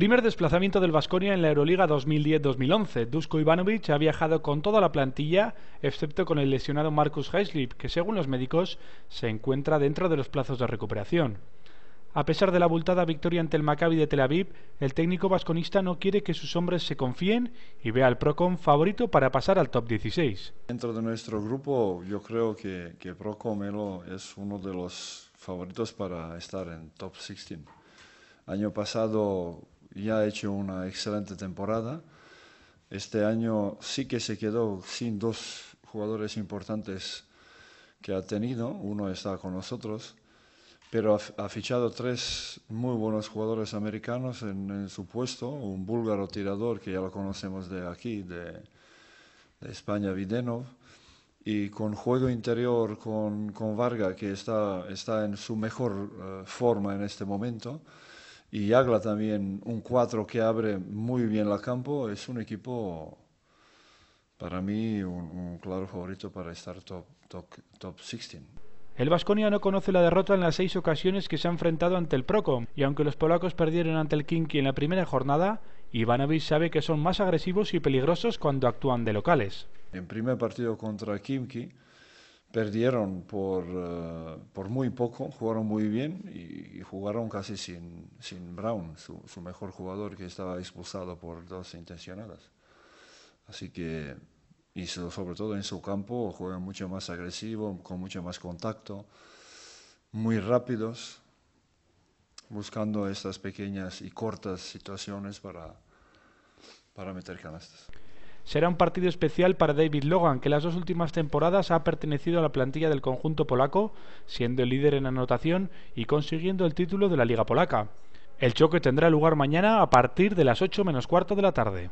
Primer desplazamiento del Vasconia en la Euroliga 2010-2011. Dusko Ivanovic ha viajado con toda la plantilla, excepto con el lesionado Marcus Heislip, que según los médicos se encuentra dentro de los plazos de recuperación. A pesar de la abultada victoria ante el Maccabi de Tel Aviv, el técnico vasconista no quiere que sus hombres se confíen y vea al Procom favorito para pasar al top 16. Dentro de nuestro grupo, yo creo que, que Procom es uno de los favoritos para estar en top 16. Año pasado ya ha hecho una excelente temporada. Este año sí que se quedó sin dos jugadores importantes que ha tenido. Uno está con nosotros, pero ha, fichado tres muy buenos jugadores americanos en, su puesto. Un búlgaro tirador que ya lo conocemos de aquí, de, España, Videnov. Y con juego interior con, con Varga, que está, está en su mejor eh, forma en este momento y Agla también, un 4 que abre muy bien la campo, es un equipo para mí un, claro favorito para estar top, top, top 16. El Vasconia no conoce la derrota en las seis ocasiones que se ha enfrentado ante el Procom, y aunque los polacos perdieron ante el Kimki en la primera jornada, Ivanovic sabe que son más agresivos y peligrosos cuando actúan de locales. En primer partido contra Kimki perdieron por, eh, por muy poco, jugaron muy bien y y jugaron casi sin, sin Brown, su, mejor jugador que estaba expulsado por dos intencionadas. Así que, sobre todo en su campo, juegan mucho más agresivo, con mucho más contacto, muy rápidos, buscando estas pequeñas y cortas situaciones para, para meter canastas será un partido especial para David Logan, que las dos últimas temporadas ha pertenecido a la plantilla del conjunto polaco, siendo el líder en anotación y consiguiendo el título de la Liga Polaca. El choque tendrá lugar mañana a partir de las 8 menos cuarto de la tarde.